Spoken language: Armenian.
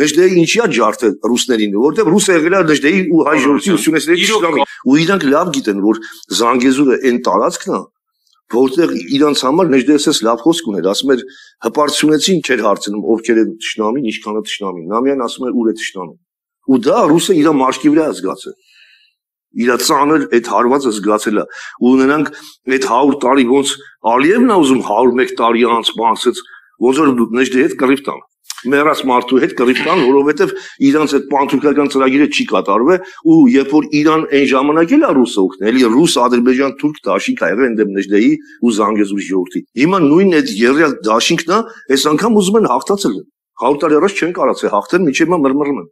Նժդեի ինչիա ջարդել ռուսներին, որտեղ ռուսը եղել է Նժդեի ու հայ ժողովրդի ուսումնասիրել իսլամի։ Ու իրանք լավ գիտեն, որ Զանգեզուրը այն տարածքն է, որտեղ իրանց համար Նժդեսես լավ խոսք ուներ, ասում էր հպարտությունեցին չեր հարցնում ովքեր են ճշնամին, ինչքան է ճշնամին։ Նամյան ասում էր ուր է ճշնամին։ Ու դա ռուսը իր մաշկի վրա զգաց է իր ծանր այդ հարվածը զգացել է ու նրանք այդ 100 տարի ոնց Ալիևն է ուզում 101 տարի անց բանցից ոնց որ նժդի հետ կռիվ տան մեռած մարդու հետ կռիփտան, որովհետև իրանց այդ պանթուրքական ծրագիրը չի կատարվել ու երբ որ Իրան այն ժամանակ էլ ռուսը օգնել, էլի ռուս-ադրբեջան-թուրք դաշինք ա եղել ընդդեմնեջների ու Զանգեզուրի ժողովրդի։ Հիմա նույն այդ երրորդ դաշինքն է, այս անգամ ուզում են հաղթացել։ 100 տարի առաջ չեն կարացել հաղթել, միջև հիմա մռմռում են։